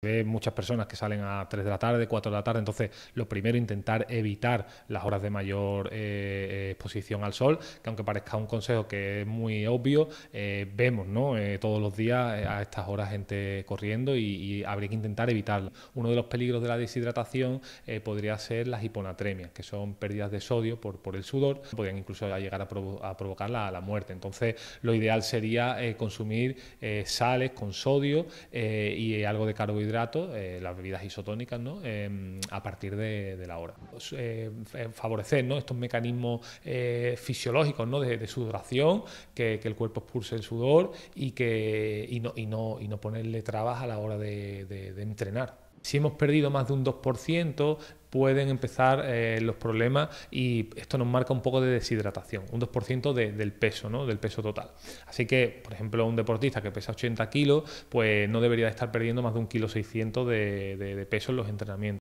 Ve muchas personas que salen a 3 de la tarde, 4 de la tarde, entonces lo primero intentar evitar las horas de mayor eh, eh, exposición al sol, que aunque parezca un consejo que es muy obvio, eh, vemos todos los días a estas horas gente corriendo y, habría que intentar evitarlo. Uno de los peligros de la deshidratación podría ser las hiponatremias, que son pérdidas de sodio por, el sudor, podrían incluso llegar a, provocar la, la, muerte. Entonces lo ideal sería consumir sales con sodio y algo de carbohidratos eh, las bebidas isotónicas, eh, a partir de, la hora. Pues, eh, favorecer ¿no? estos mecanismos fisiológicos ¿no? de, de sudoración, que, el cuerpo expulse el sudor y, que, y, no, y, no, ponerle trabas a la hora de entrenar. Si hemos perdido más de un 2%, pueden empezar eh, los problemas y esto nos marca un poco de deshidratación, un 2% del peso, ¿no? del peso total. Así que, por ejemplo, un deportista que pesa 80 kilos, pues no debería estar perdiendo más de un kilo 600 de peso en los entrenamientos.